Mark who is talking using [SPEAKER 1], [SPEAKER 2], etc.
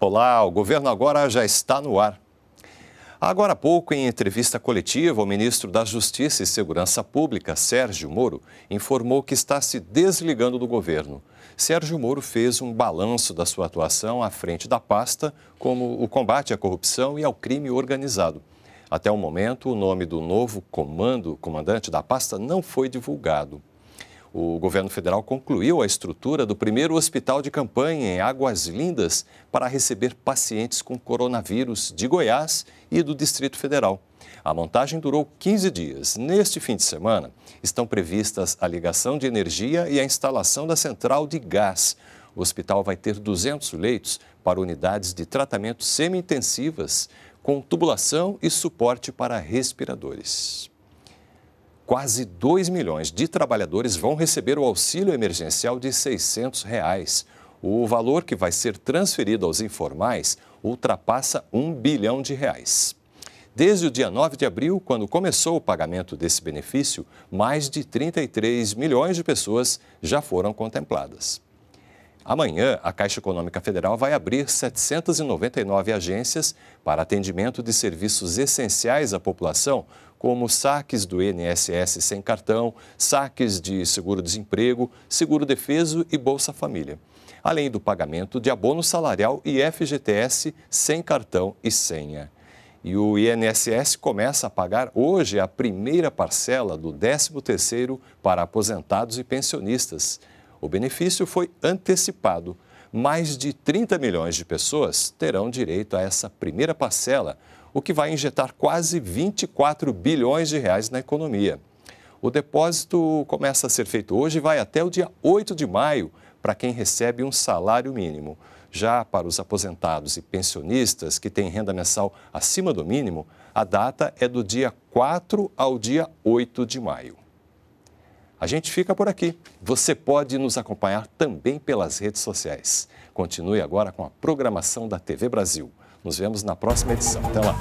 [SPEAKER 1] Olá, o governo agora já está no ar. Agora há pouco, em entrevista coletiva, o ministro da Justiça e Segurança Pública, Sérgio Moro, informou que está se desligando do governo. Sérgio Moro fez um balanço da sua atuação à frente da pasta, como o combate à corrupção e ao crime organizado. Até o momento, o nome do novo comando, comandante da pasta não foi divulgado. O governo federal concluiu a estrutura do primeiro hospital de campanha em Águas Lindas para receber pacientes com coronavírus de Goiás e do Distrito Federal. A montagem durou 15 dias. Neste fim de semana, estão previstas a ligação de energia e a instalação da central de gás. O hospital vai ter 200 leitos para unidades de tratamento semi-intensivas, com tubulação e suporte para respiradores. Quase 2 milhões de trabalhadores vão receber o auxílio emergencial de R$ 600. Reais. O valor que vai ser transferido aos informais ultrapassa um bilhão de reais. Desde o dia 9 de abril, quando começou o pagamento desse benefício, mais de 33 milhões de pessoas já foram contempladas. Amanhã, a Caixa Econômica Federal vai abrir 799 agências para atendimento de serviços essenciais à população como saques do INSS sem cartão, saques de seguro-desemprego, seguro-defeso e Bolsa Família, além do pagamento de abono salarial e FGTS sem cartão e senha. E o INSS começa a pagar hoje a primeira parcela do 13º para aposentados e pensionistas. O benefício foi antecipado. Mais de 30 milhões de pessoas terão direito a essa primeira parcela, o que vai injetar quase 24 bilhões de reais na economia. O depósito começa a ser feito hoje e vai até o dia 8 de maio para quem recebe um salário mínimo. Já para os aposentados e pensionistas que têm renda mensal acima do mínimo, a data é do dia 4 ao dia 8 de maio. A gente fica por aqui. Você pode nos acompanhar também pelas redes sociais. Continue agora com a programação da TV Brasil. Nos vemos na próxima edição. Até lá!